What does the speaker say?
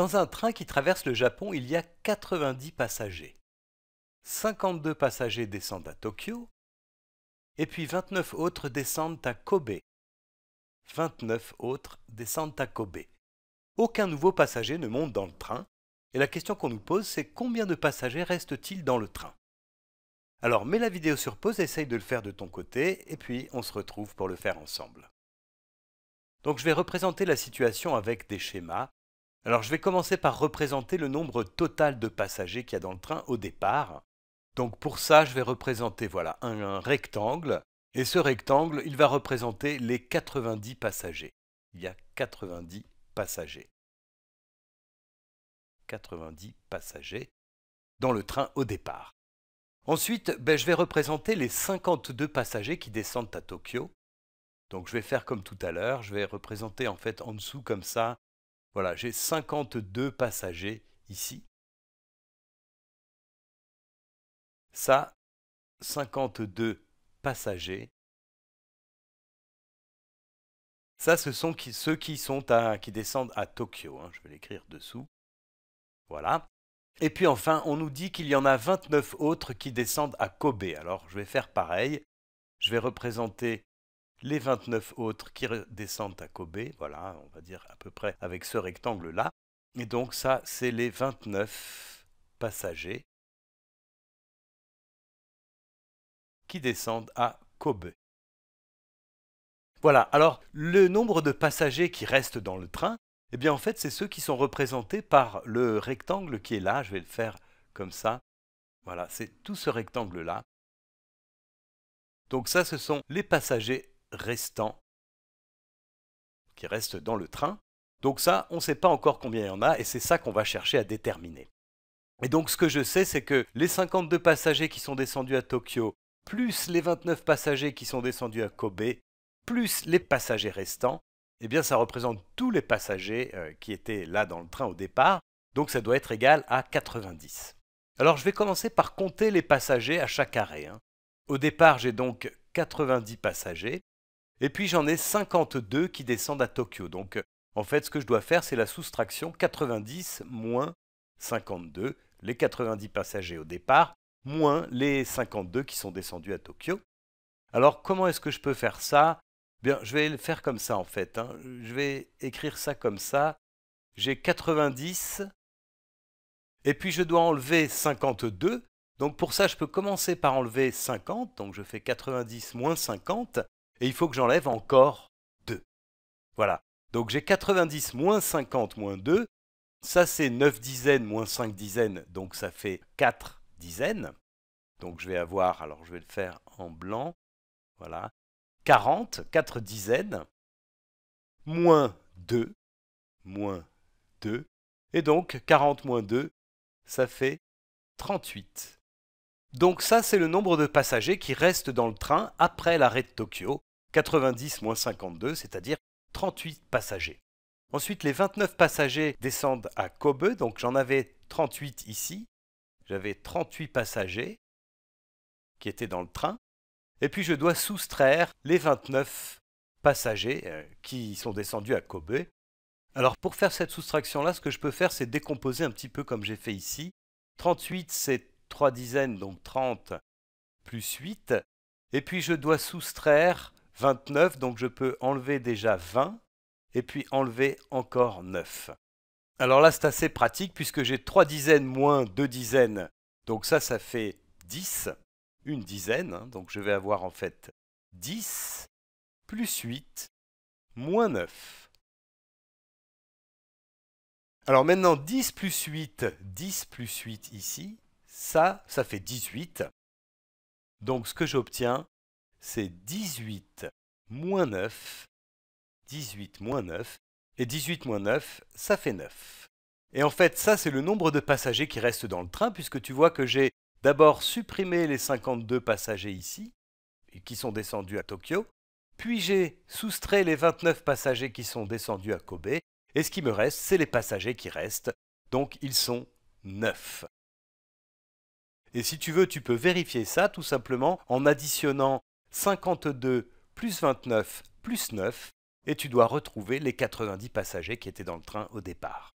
Dans un train qui traverse le Japon, il y a 90 passagers. 52 passagers descendent à Tokyo, et puis 29 autres descendent à Kobe. 29 autres descendent à Kobe. Aucun nouveau passager ne monte dans le train, et la question qu'on nous pose, c'est combien de passagers restent-ils dans le train Alors mets la vidéo sur pause, essaye de le faire de ton côté, et puis on se retrouve pour le faire ensemble. Donc je vais représenter la situation avec des schémas, alors je vais commencer par représenter le nombre total de passagers qu'il y a dans le train au départ. Donc pour ça, je vais représenter voilà un, rectangle et ce rectangle, il va représenter les 90 passagers. Il y a 90 passagers. 90 passagers dans le train au départ. Ensuite, ben, je vais représenter les 52 passagers qui descendent à Tokyo. Donc je vais faire comme tout à l'heure, je vais représenter en fait en dessous comme ça voilà, j'ai 52 passagers ici. Ça, 52 passagers. Ça, ce sont ceux qui, sont qui descendent à Tokyo. Hein, je vais l'écrire dessous. Voilà. Et puis enfin, on nous dit qu'il y en a 29 autres qui descendent à Kobe. Alors, je vais faire pareil. Je vais représenter les 29 autres qui descendent à Kobe, voilà, on va dire à peu près avec ce rectangle-là. Et donc ça, c'est les 29 passagers qui descendent à Kobe. Voilà, alors le nombre de passagers qui restent dans le train, eh bien en fait c'est ceux qui sont représentés par le rectangle qui est là, je vais le faire comme ça. Voilà, c'est tout ce rectangle-là. Donc ça, ce sont les passagers restants qui restent dans le train. Donc ça, on ne sait pas encore combien il y en a, et c'est ça qu'on va chercher à déterminer. Et donc ce que je sais, c'est que les 52 passagers qui sont descendus à Tokyo, plus les 29 passagers qui sont descendus à Kobe, plus les passagers restants, eh bien ça représente tous les passagers euh, qui étaient là dans le train au départ, donc ça doit être égal à 90. Alors je vais commencer par compter les passagers à chaque arrêt. Hein. Au départ, j'ai donc 90 passagers. Et puis j'en ai 52 qui descendent à Tokyo. Donc euh, en fait, ce que je dois faire, c'est la soustraction 90 moins 52, les 90 passagers au départ, moins les 52 qui sont descendus à Tokyo. Alors comment est-ce que je peux faire ça Bien, je vais le faire comme ça en fait. Hein. Je vais écrire ça comme ça. J'ai 90 et puis je dois enlever 52. Donc pour ça, je peux commencer par enlever 50. Donc je fais 90 moins 50 et il faut que j'enlève encore 2. Voilà. Donc j'ai 90 moins 50 moins 2. Ça c'est 9 dizaines moins 5 dizaines, donc ça fait 4 dizaines. Donc je vais avoir, alors je vais le faire en blanc, voilà, 40, 4 dizaines, moins 2, moins 2, et donc 40 moins 2, ça fait 38. Donc ça, c'est le nombre de passagers qui restent dans le train après l'arrêt de Tokyo, 90 moins 52, c'est-à-dire 38 passagers. Ensuite, les 29 passagers descendent à Kobe, donc j'en avais 38 ici. J'avais 38 passagers qui étaient dans le train. Et puis je dois soustraire les 29 passagers euh, qui sont descendus à Kobe. Alors pour faire cette soustraction-là, ce que je peux faire, c'est décomposer un petit peu comme j'ai fait ici. 38, c'est 3 dizaines, donc 30 plus 8. Et puis je dois soustraire 29, donc je peux enlever déjà 20 et puis enlever encore 9. Alors là, c'est assez pratique puisque j'ai 3 dizaines moins 2 dizaines. Donc ça, ça fait 10, une dizaine. Hein, donc je vais avoir en fait 10 plus 8 moins 9. Alors maintenant, 10 plus 8, 10 plus 8 ici, ça, ça fait 18. Donc ce que j'obtiens, c'est 18 moins 9. 18 moins 9. Et 18 moins 9, ça fait 9. Et en fait, ça, c'est le nombre de passagers qui restent dans le train, puisque tu vois que j'ai d'abord supprimé les 52 passagers ici, qui sont descendus à Tokyo, puis j'ai soustrait les 29 passagers qui sont descendus à Kobe, et ce qui me reste, c'est les passagers qui restent, donc ils sont 9. Et si tu veux, tu peux vérifier ça tout simplement en additionnant 52 plus 29 plus 9, et tu dois retrouver les 90 passagers qui étaient dans le train au départ.